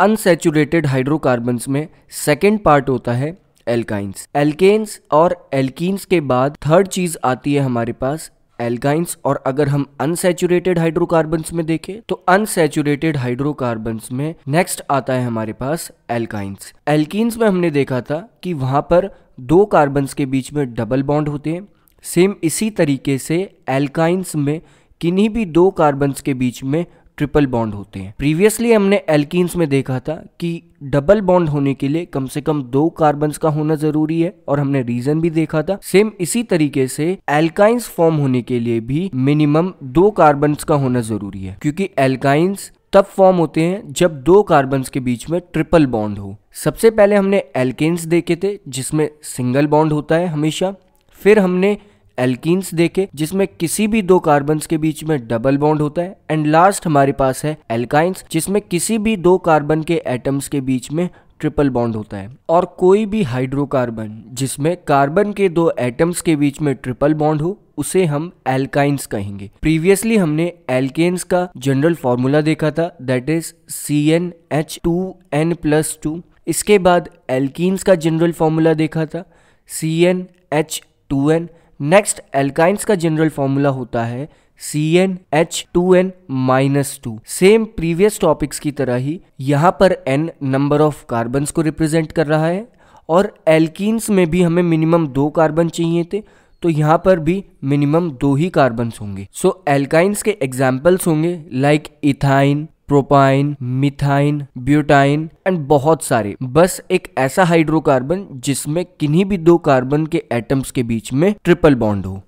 unsaturated hydrocarbons में second part होता है एल्काइंस एल्केन्स और एल्कीन्स के बाद थर्ड चीज आती है हमारे पास एल्काइंस और अगर हम अनसेचुरेटेड हाइड्रोकार्बन्स में देखें तो अनसेचुरेटेड हाइड्रोकार्बन्स में नेक्स्ट आता है हमारे पास एल्काइंस एल्कीन्स में हमने देखा था कि वहां पर दो कार्बन्स के बीच में डबल बॉन्ड होते हैं सेम इसी तरीके से एल्काइंस में किन्हीं भी दो कार्बन्स के बीच में ट्रिपल बॉन्ड होते हैं प्रीवियसली हमने एल्किस में देखा था कि डबल बॉन्ड होने के लिए कम से कम दो कार्बन का होना जरूरी है और हमने रीजन भी देखा था सेम इसी तरीके से एल्काइंस फॉर्म होने के लिए भी मिनिमम दो कार्बन का होना जरूरी है क्योंकि एल्काइंस तब फॉर्म होते हैं जब दो कार्बन के बीच में ट्रिपल बॉन्ड हो सबसे पहले हमने एल्केन्स देखे थे जिसमें सिंगल बॉन्ड होता है हमेशा फिर हमने एल्किस देखे जिसमें किसी भी दो कार्बन के बीच में डबल बॉन्ड होता है एंड लास्ट हमारे पास है एल्काइंस जिसमें किसी भी दो कार्बन के एटम्स के बीच में ट्रिपल बॉन्ड होता है और कोई भी हाइड्रोकार्बन जिसमें कार्बन के दो एटम्स के बीच में ट्रिपल बॉन्ड हो उसे हम एल्काइंस कहेंगे प्रीवियसली हमने एल्केन्स का जनरल फॉर्मूला देखा था that is C N H two N plus two इसके बाद एल्किन्स का जनरल फॉर्मूला देखा था C N H two N next alkynes का जनरल फॉर्मूला होता है C N H two N minus two same previous topics की तरह ही यहाँ पर एन नंबर ऑफ कार्बन्स को रिप्रेजेंट कर रहा है और एल्किस में भी हमें मिनिमम दो कार्बन चाहिए थे तो यहाँ पर भी मिनिमम दो ही कार्बन्स होंगे सो so, एल्काइंस के एग्जाम्पल्स होंगे like ethyne propyne methyne butyne and बहुत सारे बस एक ऐसा हाइड्रोकार्बन जिसमें किन्हीं भी दो कार्बन के एटम्स के बीच में ट्रिपल बॉन्ड हो